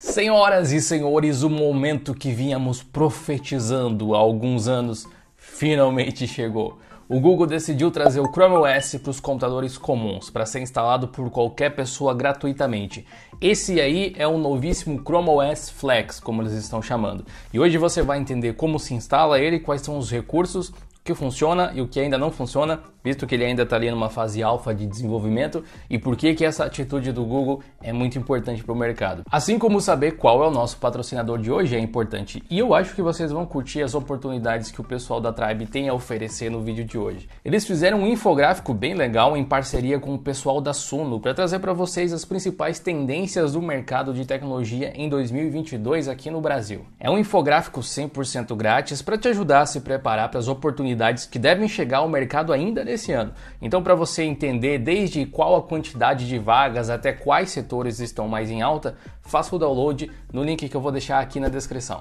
Senhoras e senhores, o momento que vínhamos profetizando há alguns anos finalmente chegou. O Google decidiu trazer o Chrome OS para os computadores comuns, para ser instalado por qualquer pessoa gratuitamente. Esse aí é o novíssimo Chrome OS Flex, como eles estão chamando. E hoje você vai entender como se instala ele, quais são os recursos que funciona e o que ainda não funciona, visto que ele ainda está ali numa fase alfa de desenvolvimento e por que que essa atitude do Google é muito importante para o mercado. Assim como saber qual é o nosso patrocinador de hoje é importante e eu acho que vocês vão curtir as oportunidades que o pessoal da Tribe tem a oferecer no vídeo de hoje. Eles fizeram um infográfico bem legal em parceria com o pessoal da Suno para trazer para vocês as principais tendências do mercado de tecnologia em 2022 aqui no Brasil. É um infográfico 100% grátis para te ajudar a se preparar para as oportunidades que devem chegar ao mercado ainda nesse ano. Então, para você entender desde qual a quantidade de vagas até quais setores estão mais em alta, faça o download no link que eu vou deixar aqui na descrição.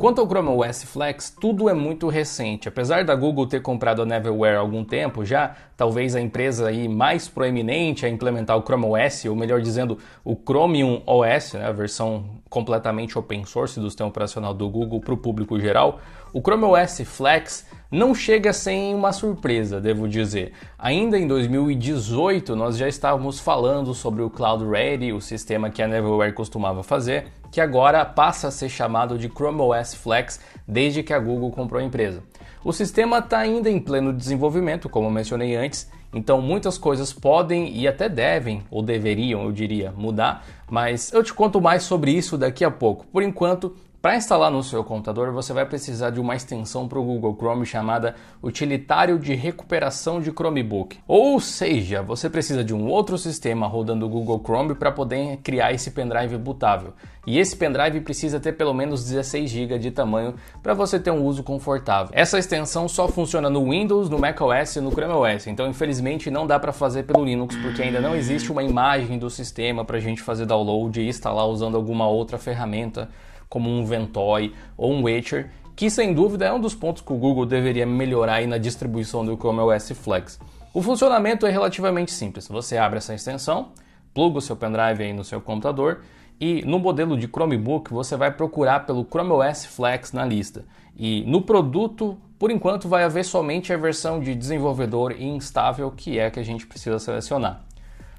Quanto ao Chrome OS Flex, tudo é muito recente. Apesar da Google ter comprado a Neverware há algum tempo já, talvez a empresa aí mais proeminente a implementar o Chrome OS, ou melhor dizendo, o Chromium OS, né, a versão completamente open source do sistema operacional do Google para o público geral, o Chrome OS Flex não chega sem uma surpresa, devo dizer. Ainda em 2018, nós já estávamos falando sobre o Cloud Ready, o sistema que a Neverware costumava fazer, que agora passa a ser chamado de Chrome OS Flex desde que a Google comprou a empresa. O sistema está ainda em pleno desenvolvimento, como mencionei antes, então muitas coisas podem e até devem, ou deveriam, eu diria, mudar, mas eu te conto mais sobre isso daqui a pouco. Por enquanto, para instalar no seu computador, você vai precisar de uma extensão para o Google Chrome chamada Utilitário de Recuperação de Chromebook. Ou seja, você precisa de um outro sistema rodando o Google Chrome para poder criar esse pendrive bootável. E esse pendrive precisa ter pelo menos 16 GB de tamanho para você ter um uso confortável. Essa extensão só funciona no Windows, no macOS e no Chrome OS, então infelizmente não dá para fazer pelo Linux porque ainda não existe uma imagem do sistema para a gente fazer download e instalar usando alguma outra ferramenta como um Ventoy ou um Witcher, que sem dúvida é um dos pontos que o Google deveria melhorar na distribuição do Chrome OS Flex. O funcionamento é relativamente simples. Você abre essa extensão, pluga o seu pendrive aí no seu computador e no modelo de Chromebook você vai procurar pelo Chrome OS Flex na lista. E no produto, por enquanto, vai haver somente a versão de desenvolvedor e instável que é a que a gente precisa selecionar.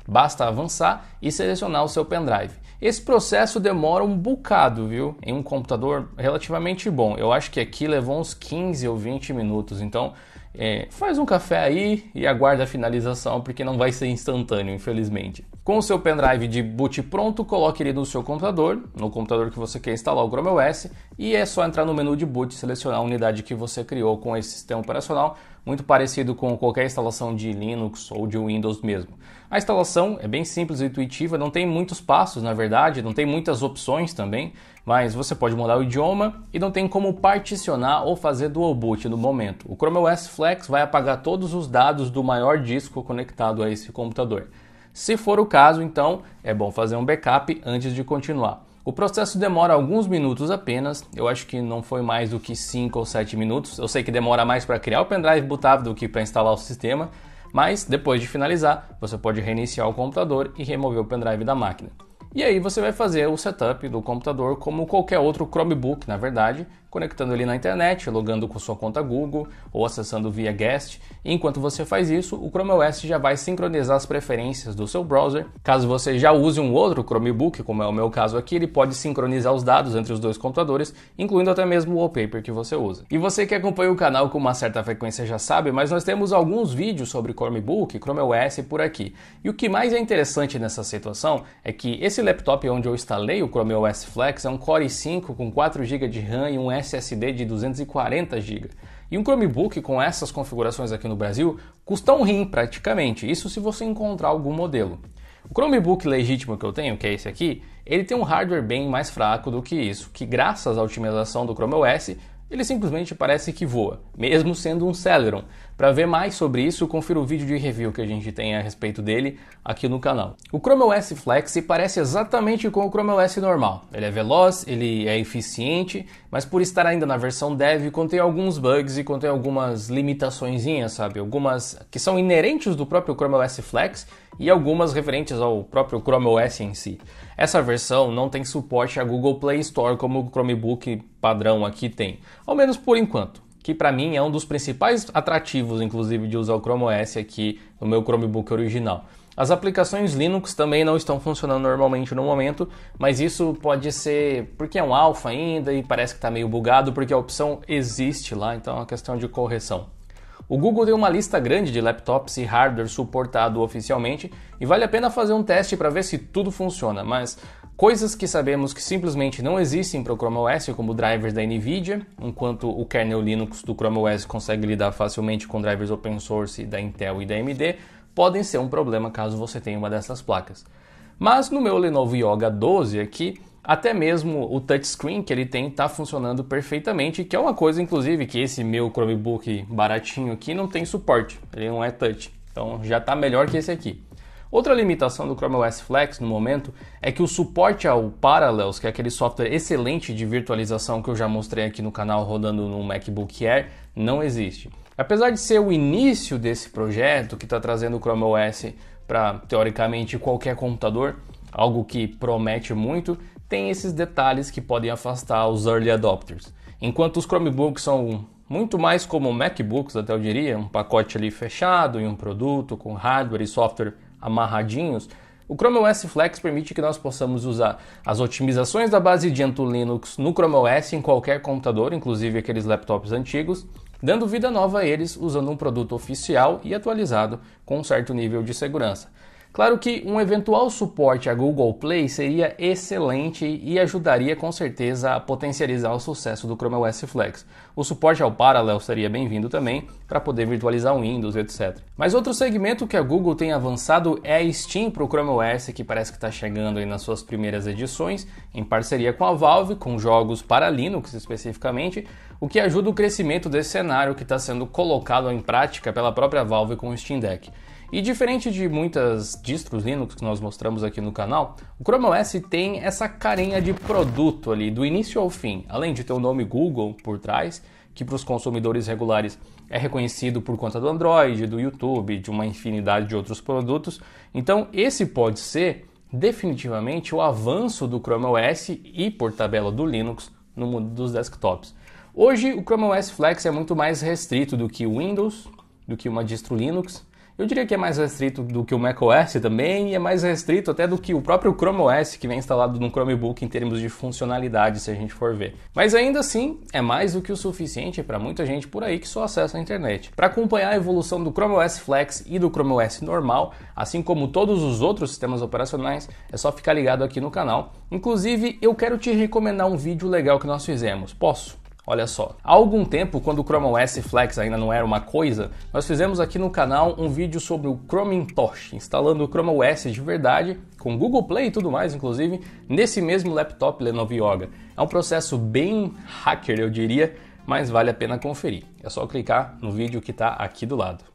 Basta avançar e selecionar o seu pendrive. Esse processo demora um bocado, viu? Em um computador relativamente bom. Eu acho que aqui levou uns 15 ou 20 minutos. Então, é, faz um café aí e aguarda a finalização, porque não vai ser instantâneo, infelizmente. Com o seu pendrive de boot pronto, coloque ele no seu computador, no computador que você quer instalar o Chrome OS, e é só entrar no menu de boot e selecionar a unidade que você criou com esse sistema operacional, muito parecido com qualquer instalação de Linux ou de Windows mesmo. A instalação é bem simples e intuitiva, não tem muitos passos, na verdade, não tem muitas opções também, mas você pode mudar o idioma e não tem como particionar ou fazer dual boot no momento. O Chrome OS Flex vai apagar todos os dados do maior disco conectado a esse computador. Se for o caso, então é bom fazer um backup antes de continuar. O processo demora alguns minutos apenas, eu acho que não foi mais do que 5 ou 7 minutos. Eu sei que demora mais para criar o pendrive bootável do que para instalar o sistema, mas depois de finalizar, você pode reiniciar o computador e remover o pendrive da máquina. E aí você vai fazer o setup do computador como qualquer outro Chromebook, na verdade, conectando ele na internet, logando com sua conta Google ou acessando via Guest. enquanto você faz isso, o Chrome OS já vai sincronizar as preferências do seu browser. Caso você já use um outro Chromebook, como é o meu caso aqui, ele pode sincronizar os dados entre os dois computadores, incluindo até mesmo o wallpaper que você usa. E você que acompanha o canal com uma certa frequência já sabe, mas nós temos alguns vídeos sobre Chromebook, Chrome OS por aqui. E o que mais é interessante nessa situação é que esse laptop onde eu instalei o Chrome OS Flex é um Core i5 com 4 GB de RAM e um SSD de 240 GB. E um Chromebook com essas configurações aqui no Brasil custa um rim praticamente, isso se você encontrar algum modelo. O Chromebook legítimo que eu tenho, que é esse aqui, ele tem um hardware bem mais fraco do que isso, que graças à otimização do Chrome OS ele simplesmente parece que voa, mesmo sendo um Celeron. Para ver mais sobre isso, confira o vídeo de review que a gente tem a respeito dele aqui no canal. O Chrome OS Flex se parece exatamente com o Chrome OS normal. Ele é veloz, ele é eficiente, mas por estar ainda na versão dev, contém alguns bugs e contém algumas limitações, sabe? Algumas que são inerentes do próprio Chrome OS Flex e algumas referentes ao próprio Chrome OS em si. Essa versão não tem suporte à Google Play Store como o Chromebook padrão aqui tem, ao menos por enquanto que para mim é um dos principais atrativos, inclusive, de usar o Chrome OS aqui no meu Chromebook original. As aplicações Linux também não estão funcionando normalmente no momento, mas isso pode ser porque é um alfa ainda e parece que está meio bugado, porque a opção existe lá, então é uma questão de correção. O Google tem uma lista grande de laptops e hardware suportado oficialmente e vale a pena fazer um teste para ver se tudo funciona, mas coisas que sabemos que simplesmente não existem para o Chrome OS, como drivers da Nvidia, enquanto o kernel Linux do Chrome OS consegue lidar facilmente com drivers open source da Intel e da AMD, podem ser um problema caso você tenha uma dessas placas. Mas no meu Lenovo Yoga 12 aqui, até mesmo o touchscreen que ele tem está funcionando perfeitamente, que é uma coisa, inclusive, que esse meu Chromebook baratinho aqui não tem suporte, ele não é touch, então já está melhor que esse aqui. Outra limitação do Chrome OS Flex no momento é que o suporte ao Parallels, que é aquele software excelente de virtualização que eu já mostrei aqui no canal rodando no MacBook Air, não existe. Apesar de ser o início desse projeto que está trazendo o Chrome OS para teoricamente qualquer computador, algo que promete muito, tem esses detalhes que podem afastar os early adopters. Enquanto os Chromebooks são muito mais como MacBooks, até eu diria, um pacote ali fechado em um produto com hardware e software amarradinhos, o Chrome OS Flex permite que nós possamos usar as otimizações da base Gentoo Linux no Chrome OS em qualquer computador, inclusive aqueles laptops antigos, dando vida nova a eles usando um produto oficial e atualizado com um certo nível de segurança. Claro que um eventual suporte à Google Play seria excelente e ajudaria com certeza a potencializar o sucesso do Chrome OS Flex. O suporte ao Parallel seria bem-vindo também para poder virtualizar o Windows, etc. Mas outro segmento que a Google tem avançado é a Steam para o Chrome OS, que parece que está chegando aí nas suas primeiras edições, em parceria com a Valve, com jogos para Linux especificamente, o que ajuda o crescimento desse cenário que está sendo colocado em prática pela própria Valve com o Steam Deck. E diferente de muitas distros Linux que nós mostramos aqui no canal, o Chrome OS tem essa carinha de produto ali, do início ao fim, além de ter o nome Google por trás, que para os consumidores regulares é reconhecido por conta do Android, do YouTube, de uma infinidade de outros produtos. Então, esse pode ser definitivamente o avanço do Chrome OS e por tabela do Linux no mundo dos desktops. Hoje o Chrome OS Flex é muito mais restrito do que o Windows, do que uma distro Linux. Eu diria que é mais restrito do que o macOS também, e é mais restrito até do que o próprio Chrome OS que vem instalado no Chromebook em termos de funcionalidade, se a gente for ver. Mas ainda assim, é mais do que o suficiente para muita gente por aí que só acessa a internet. Para acompanhar a evolução do Chrome OS Flex e do Chrome OS normal, assim como todos os outros sistemas operacionais, é só ficar ligado aqui no canal. Inclusive, eu quero te recomendar um vídeo legal que nós fizemos. Posso? Olha só, há algum tempo, quando o Chrome OS Flex ainda não era uma coisa, nós fizemos aqui no canal um vídeo sobre o Chromintosh, instalando o Chrome OS de verdade, com Google Play e tudo mais, inclusive, nesse mesmo laptop Lenovo Yoga. É um processo bem hacker, eu diria, mas vale a pena conferir. É só clicar no vídeo que está aqui do lado.